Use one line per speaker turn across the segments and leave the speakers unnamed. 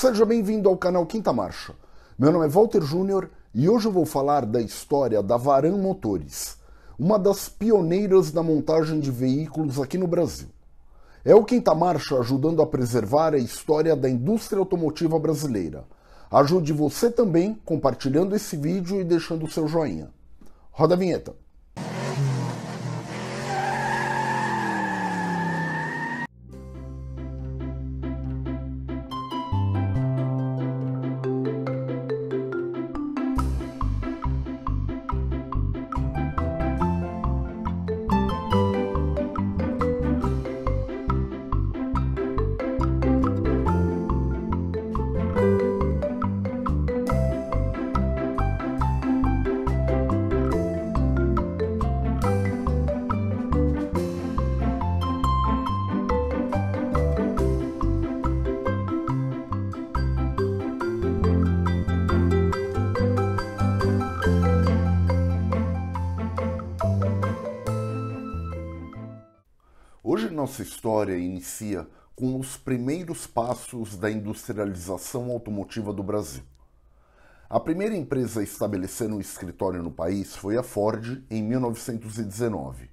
Seja bem-vindo ao canal Quinta Marcha. Meu nome é Walter Júnior e hoje eu vou falar da história da Varan Motores, uma das pioneiras da montagem de veículos aqui no Brasil. É o Quinta Marcha ajudando a preservar a história da indústria automotiva brasileira. Ajude você também compartilhando esse vídeo e deixando o seu joinha. Roda a vinheta. nossa história inicia com os primeiros passos da industrialização automotiva do Brasil. A primeira empresa a estabelecer um escritório no país foi a Ford em 1919.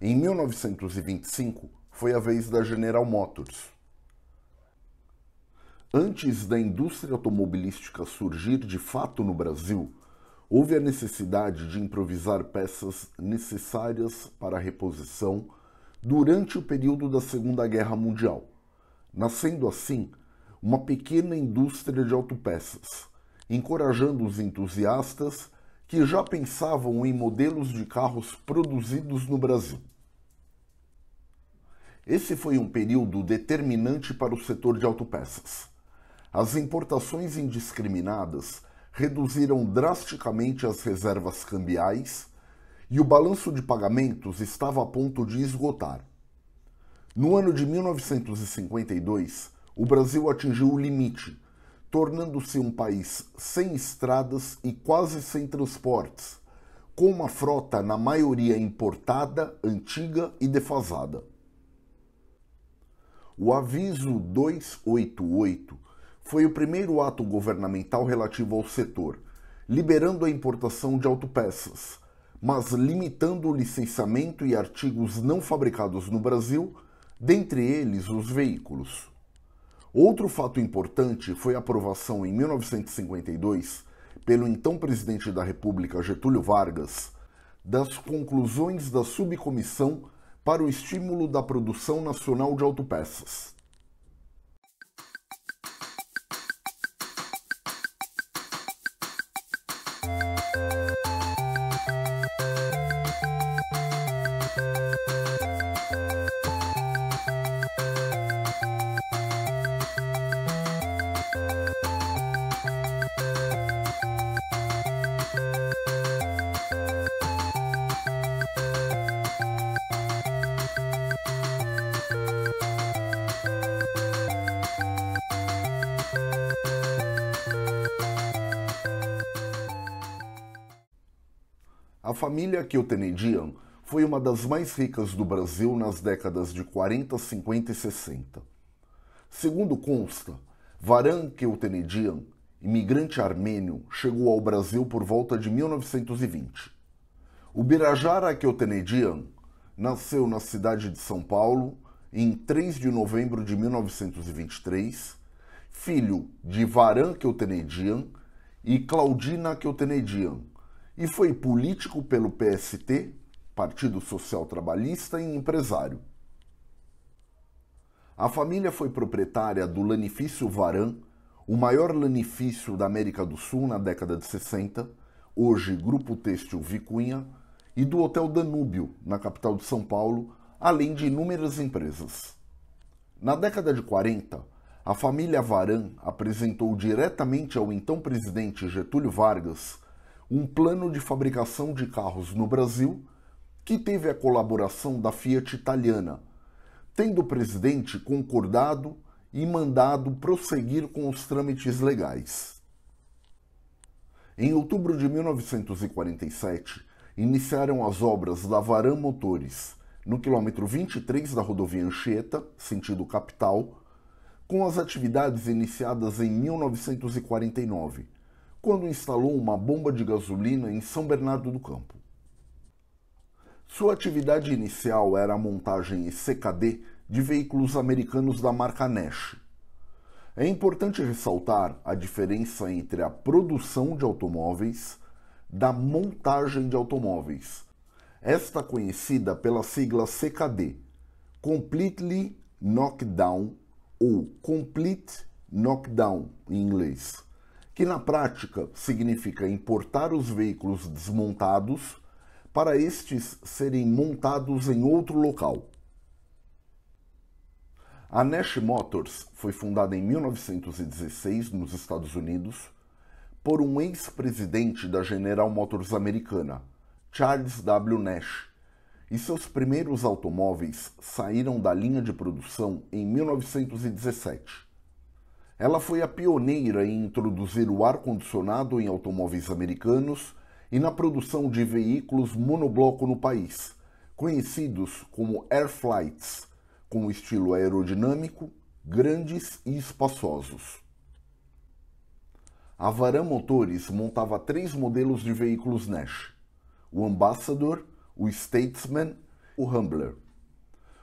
Em 1925 foi a vez da General Motors. Antes da indústria automobilística surgir de fato no Brasil, houve a necessidade de improvisar peças necessárias para a reposição durante o período da Segunda Guerra Mundial, nascendo assim uma pequena indústria de autopeças, encorajando os entusiastas que já pensavam em modelos de carros produzidos no Brasil. Esse foi um período determinante para o setor de autopeças. As importações indiscriminadas reduziram drasticamente as reservas cambiais e o balanço de pagamentos estava a ponto de esgotar. No ano de 1952, o Brasil atingiu o limite, tornando-se um país sem estradas e quase sem transportes, com uma frota na maioria importada, antiga e defasada. O aviso 288 foi o primeiro ato governamental relativo ao setor, liberando a importação de autopeças mas limitando o licenciamento e artigos não fabricados no Brasil, dentre eles os veículos. Outro fato importante foi a aprovação em 1952, pelo então presidente da República Getúlio Vargas, das conclusões da subcomissão para o estímulo da produção nacional de autopeças. A família que o tenediam foi uma das mais ricas do Brasil nas décadas de 40, 50 e 60. Segundo consta, Varan Keutenedian, imigrante armênio, chegou ao Brasil por volta de 1920. O Birajara Keutenedian nasceu na cidade de São Paulo em 3 de novembro de 1923, filho de Varan Keutenedian e Claudina Keutenedian, e foi político pelo PST, Partido Social Trabalhista, e empresário. A família foi proprietária do lanifício Varan, o maior lanifício da América do Sul na década de 60, hoje Grupo Têxtil Vicunha, e do Hotel Danúbio, na capital de São Paulo, além de inúmeras empresas. Na década de 40, a família Varan apresentou diretamente ao então presidente Getúlio Vargas um plano de fabricação de carros no Brasil que teve a colaboração da Fiat italiana, tendo o presidente concordado e mandado prosseguir com os trâmites legais. Em outubro de 1947, iniciaram as obras da Varan Motores, no quilômetro 23 da rodovia Anchieta, sentido capital, com as atividades iniciadas em 1949 quando instalou uma bomba de gasolina em São Bernardo do Campo. Sua atividade inicial era a montagem e CKD de veículos americanos da marca Nash. É importante ressaltar a diferença entre a produção de automóveis da montagem de automóveis, esta conhecida pela sigla CKD, Completely Knockdown ou Complete Knockdown em inglês que na prática significa importar os veículos desmontados para estes serem montados em outro local. A Nash Motors foi fundada em 1916 nos Estados Unidos por um ex-presidente da General Motors americana, Charles W. Nash, e seus primeiros automóveis saíram da linha de produção em 1917. Ela foi a pioneira em introduzir o ar-condicionado em automóveis americanos e na produção de veículos monobloco no país, conhecidos como air flights, com estilo aerodinâmico, grandes e espaçosos. A Varan Motores montava três modelos de veículos Nash: o Ambassador, o Statesman, o Humbler.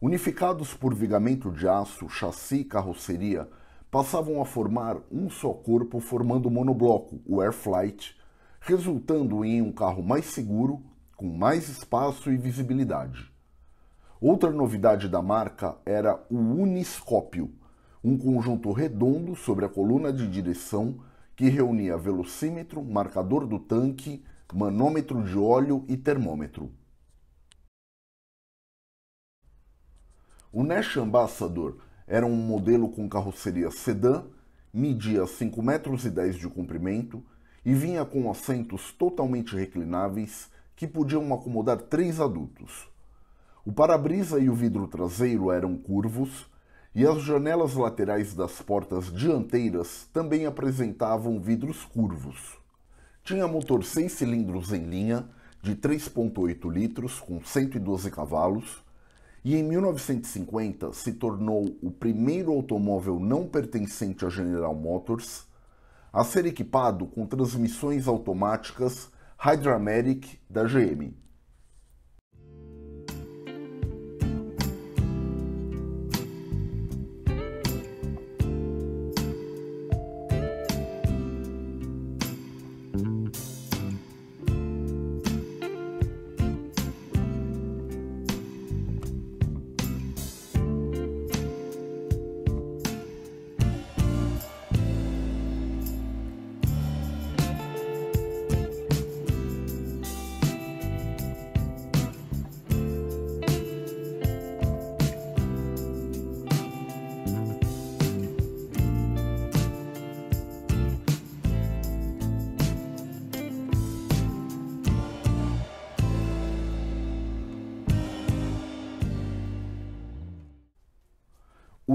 Unificados por vigamento de aço, chassi e carroceria, passavam a formar um só corpo formando o monobloco, o Airflight, resultando em um carro mais seguro, com mais espaço e visibilidade. Outra novidade da marca era o uniscópio, um conjunto redondo sobre a coluna de direção que reunia velocímetro, marcador do tanque, manômetro de óleo e termômetro. O Nash Ambassador era um modelo com carroceria sedã, media 5,10 metros de comprimento e vinha com assentos totalmente reclináveis que podiam acomodar três adultos. O para-brisa e o vidro traseiro eram curvos e as janelas laterais das portas dianteiras também apresentavam vidros curvos. Tinha motor 6 cilindros em linha de 3.8 litros com 112 cavalos e em 1950 se tornou o primeiro automóvel não pertencente à General Motors a ser equipado com transmissões automáticas Hydramatic da GM.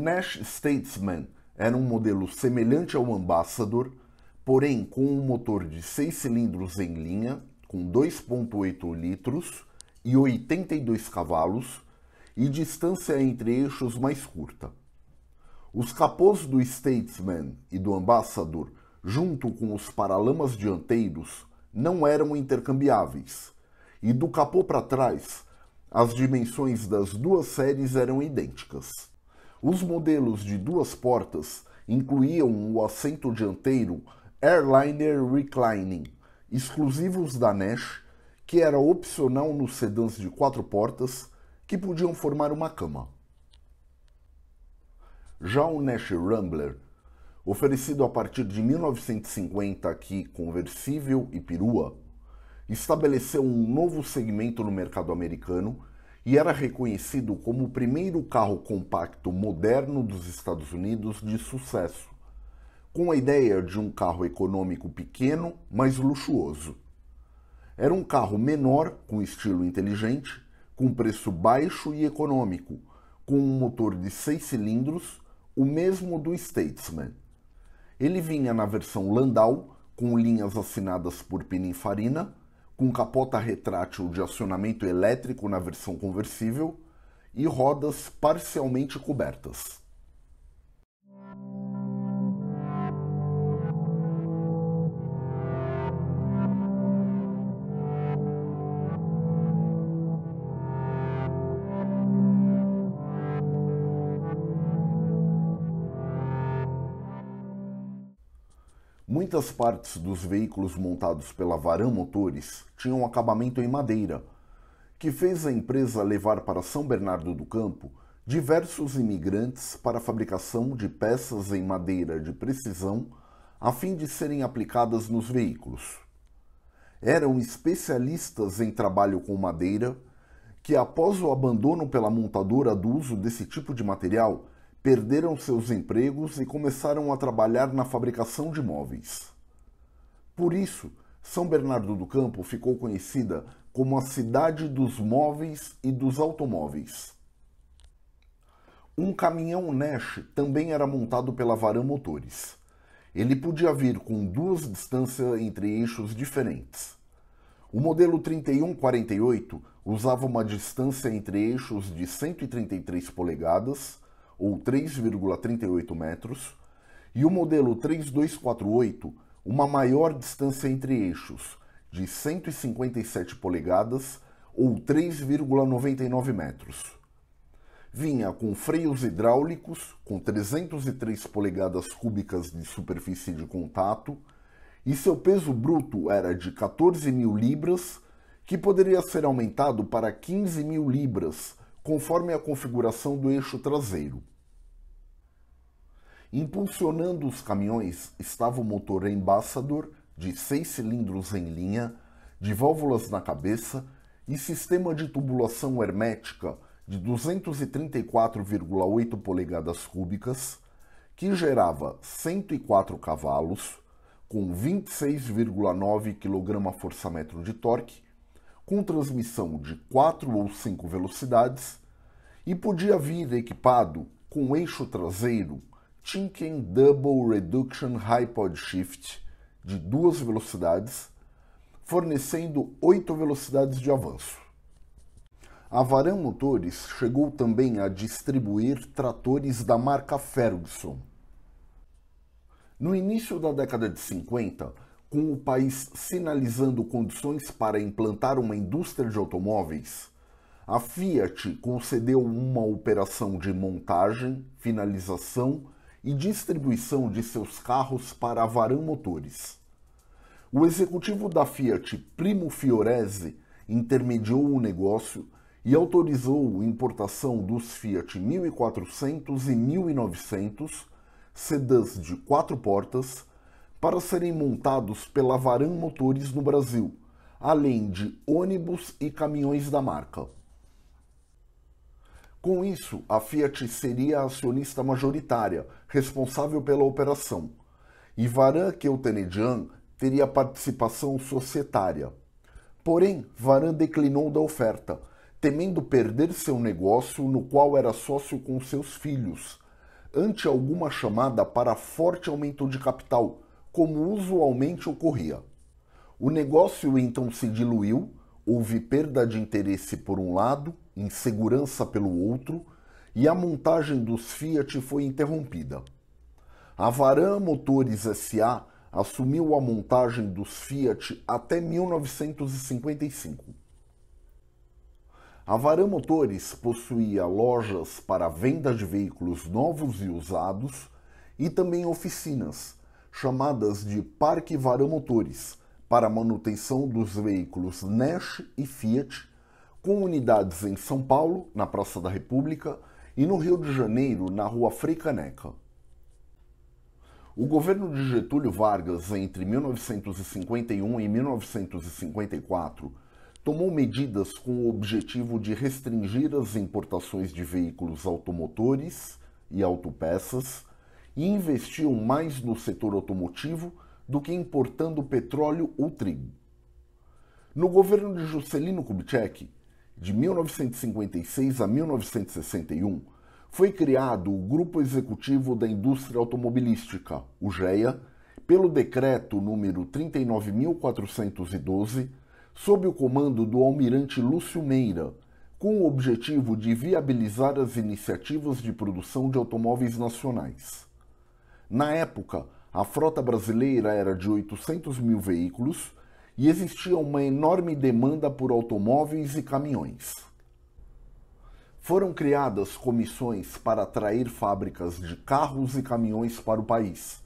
Nash Statesman era um modelo semelhante ao Ambassador, porém com um motor de 6 cilindros em linha, com 2,8 litros e 82 cavalos, e distância entre eixos mais curta. Os capôs do Statesman e do Ambassador, junto com os paralamas dianteiros, não eram intercambiáveis, e do capô para trás, as dimensões das duas séries eram idênticas. Os modelos de duas portas incluíam o assento dianteiro Airliner Reclining, exclusivos da Nash, que era opcional nos sedãs de quatro portas que podiam formar uma cama. Já o Nash Rambler, oferecido a partir de 1950 aqui conversível e perua, estabeleceu um novo segmento no mercado americano e era reconhecido como o primeiro carro compacto moderno dos Estados Unidos de sucesso, com a ideia de um carro econômico pequeno, mas luxuoso. Era um carro menor, com estilo inteligente, com preço baixo e econômico, com um motor de seis cilindros, o mesmo do Statesman. Ele vinha na versão Landau, com linhas assinadas por Pininfarina, com capota retrátil de acionamento elétrico na versão conversível e rodas parcialmente cobertas. Muitas partes dos veículos montados pela Varan Motores tinham acabamento em madeira, que fez a empresa levar para São Bernardo do Campo diversos imigrantes para a fabricação de peças em madeira de precisão a fim de serem aplicadas nos veículos. Eram especialistas em trabalho com madeira que, após o abandono pela montadora do uso desse tipo de material, perderam seus empregos e começaram a trabalhar na fabricação de móveis. Por isso, São Bernardo do Campo ficou conhecida como a cidade dos móveis e dos automóveis. Um caminhão Nash também era montado pela Varan Motores. Ele podia vir com duas distâncias entre eixos diferentes. O modelo 3148 usava uma distância entre eixos de 133 polegadas ou 3,38 metros, e o modelo 3248, uma maior distância entre eixos, de 157 polegadas ou 3,99 metros. Vinha com freios hidráulicos com 303 polegadas cúbicas de superfície de contato e seu peso bruto era de 14 mil libras, que poderia ser aumentado para 15 mil libras conforme a configuração do eixo traseiro. Impulsionando os caminhões estava o motor embaçador de seis cilindros em linha, de válvulas na cabeça e sistema de tubulação hermética de 234,8 polegadas cúbicas, que gerava 104 cavalos, com 26,9 kgfm de torque com transmissão de quatro ou cinco velocidades e podia vir equipado com eixo traseiro Tinken Double Reduction High Pod Shift de duas velocidades, fornecendo oito velocidades de avanço. A Varan Motores chegou também a distribuir tratores da marca Ferguson. No início da década de 50, com o país sinalizando condições para implantar uma indústria de automóveis, a Fiat concedeu uma operação de montagem, finalização e distribuição de seus carros para a Varan Motores. O executivo da Fiat, Primo Fiorese, intermediou o negócio e autorizou a importação dos Fiat 1400 e 1900, sedãs de quatro portas, para serem montados pela Varan Motores no Brasil, além de ônibus e caminhões da marca. Com isso, a Fiat seria a acionista majoritária, responsável pela operação, e Varan Keutenedjian teria participação societária. Porém, Varan declinou da oferta, temendo perder seu negócio no qual era sócio com seus filhos, ante alguma chamada para forte aumento de capital, como usualmente ocorria. O negócio então se diluiu, houve perda de interesse por um lado, insegurança pelo outro, e a montagem dos Fiat foi interrompida. A Varan Motores SA assumiu a montagem dos Fiat até 1955. A Varan Motores possuía lojas para venda de veículos novos e usados e também oficinas chamadas de parque varomotores, para manutenção dos veículos Nash e Fiat, com unidades em São Paulo, na Praça da República, e no Rio de Janeiro, na Rua Frei Caneca. O governo de Getúlio Vargas, entre 1951 e 1954, tomou medidas com o objetivo de restringir as importações de veículos automotores e autopeças e investiam mais no setor automotivo do que importando petróleo ou trigo. No governo de Juscelino Kubitschek, de 1956 a 1961, foi criado o Grupo Executivo da Indústria Automobilística, o GEA, pelo decreto número 39412, sob o comando do almirante Lúcio Meira, com o objetivo de viabilizar as iniciativas de produção de automóveis nacionais. Na época, a frota brasileira era de 800 mil veículos e existia uma enorme demanda por automóveis e caminhões. Foram criadas comissões para atrair fábricas de carros e caminhões para o país,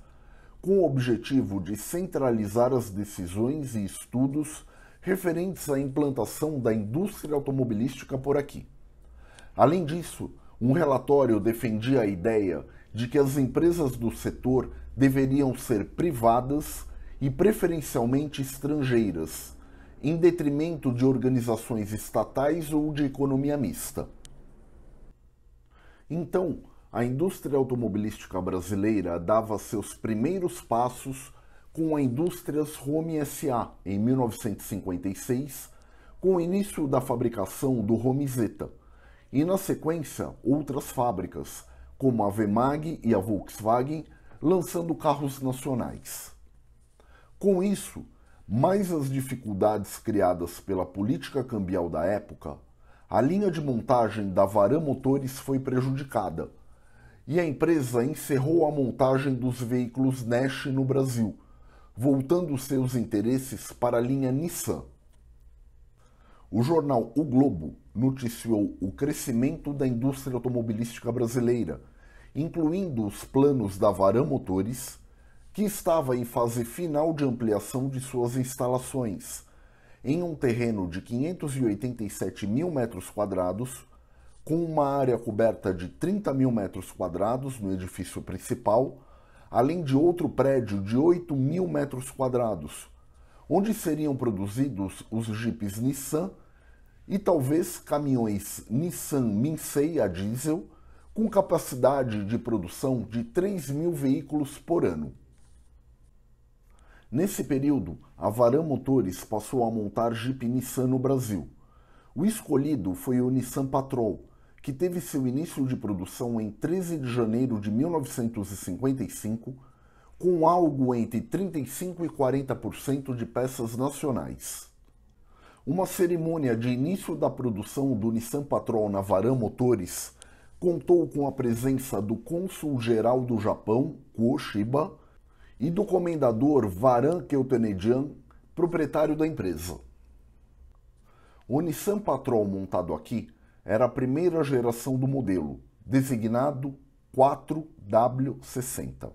com o objetivo de centralizar as decisões e estudos referentes à implantação da indústria automobilística por aqui. Além disso, um relatório defendia a ideia de que as empresas do setor deveriam ser privadas e preferencialmente estrangeiras, em detrimento de organizações estatais ou de economia mista. Então, a indústria automobilística brasileira dava seus primeiros passos com a Indústrias Home SA em 1956, com o início da fabricação do Home Zeta, e na sequência outras fábricas, como a Vemag e a Volkswagen, lançando carros nacionais. Com isso, mais as dificuldades criadas pela política cambial da época, a linha de montagem da Varan Motores foi prejudicada e a empresa encerrou a montagem dos veículos Nash no Brasil, voltando seus interesses para a linha Nissan. O jornal O Globo noticiou o crescimento da indústria automobilística brasileira, incluindo os planos da Varan Motores, que estava em fase final de ampliação de suas instalações, em um terreno de 587 mil metros quadrados, com uma área coberta de 30 mil metros quadrados no edifício principal, além de outro prédio de 8 mil metros quadrados, onde seriam produzidos os jipes Nissan e talvez caminhões Nissan Minsei a diesel com capacidade de produção de 3 mil veículos por ano. Nesse período, a Varan Motores passou a montar Jeep Nissan no Brasil. O escolhido foi o Nissan Patrol, que teve seu início de produção em 13 de janeiro de 1955, com algo entre 35 e 40% de peças nacionais. Uma cerimônia de início da produção do Nissan Patrol na Varan Motores contou com a presença do cônsul-geral do Japão, Kuoshiba, e do comendador Varan Keutenedian, proprietário da empresa. O Nissan Patrol montado aqui era a primeira geração do modelo, designado 4W60.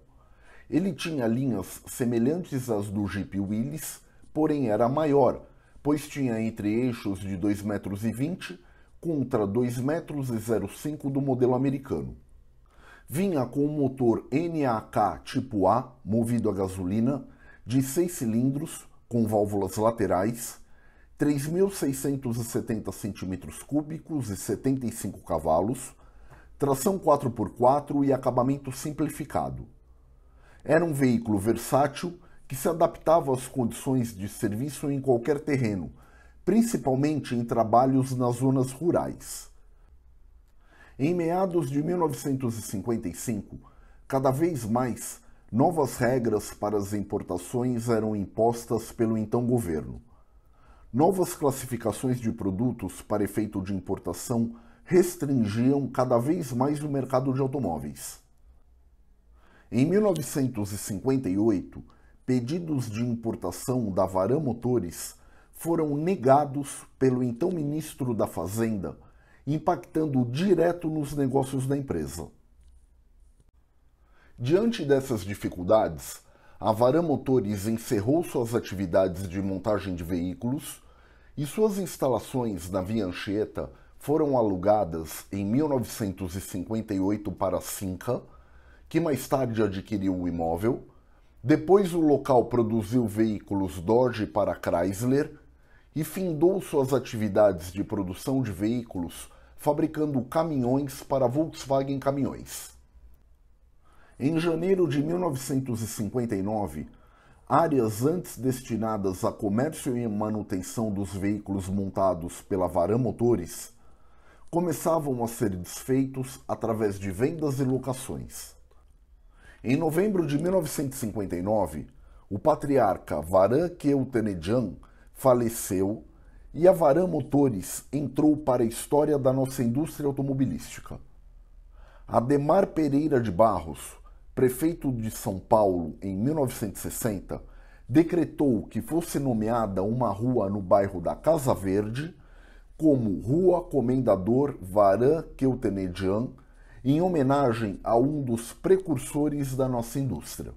Ele tinha linhas semelhantes às do Jeep Willys, porém era maior, pois tinha entre-eixos de 2,20 metros contra 2,05 metros do modelo americano. Vinha com um motor NAK tipo A, movido a gasolina, de 6 cilindros, com válvulas laterais, 3.670 cm3 e 75 cavalos, tração 4x4 e acabamento simplificado. Era um veículo versátil que se adaptava às condições de serviço em qualquer terreno, principalmente em trabalhos nas zonas rurais. Em meados de 1955, cada vez mais, novas regras para as importações eram impostas pelo então governo. Novas classificações de produtos para efeito de importação restringiam cada vez mais o mercado de automóveis. Em 1958, pedidos de importação da Varam Motores foram negados pelo então ministro da Fazenda, impactando direto nos negócios da empresa. Diante dessas dificuldades, a Varam Motores encerrou suas atividades de montagem de veículos e suas instalações na Via Anchieta foram alugadas em 1958 para a Cinca, que mais tarde adquiriu o imóvel, depois o local produziu veículos Dodge para Chrysler e findou suas atividades de produção de veículos fabricando caminhões para Volkswagen Caminhões. Em janeiro de 1959, áreas antes destinadas a comércio e manutenção dos veículos montados pela Varan Motores começavam a ser desfeitos através de vendas e locações. Em novembro de 1959, o patriarca Varan Keutenejan faleceu e a Varan Motores entrou para a história da nossa indústria automobilística. Ademar Pereira de Barros, prefeito de São Paulo em 1960, decretou que fosse nomeada uma rua no bairro da Casa Verde como Rua Comendador Varan Keutenejan em homenagem a um dos precursores da nossa indústria.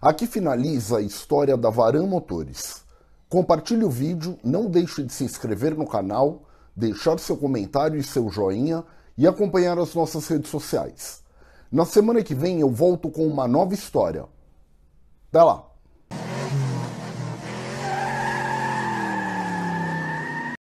Aqui finaliza a história da Varan Motores. Compartilhe o vídeo, não deixe de se inscrever no canal, deixar seu comentário e seu joinha e acompanhar as nossas redes sociais. Na semana que vem eu volto com uma nova história. Até lá!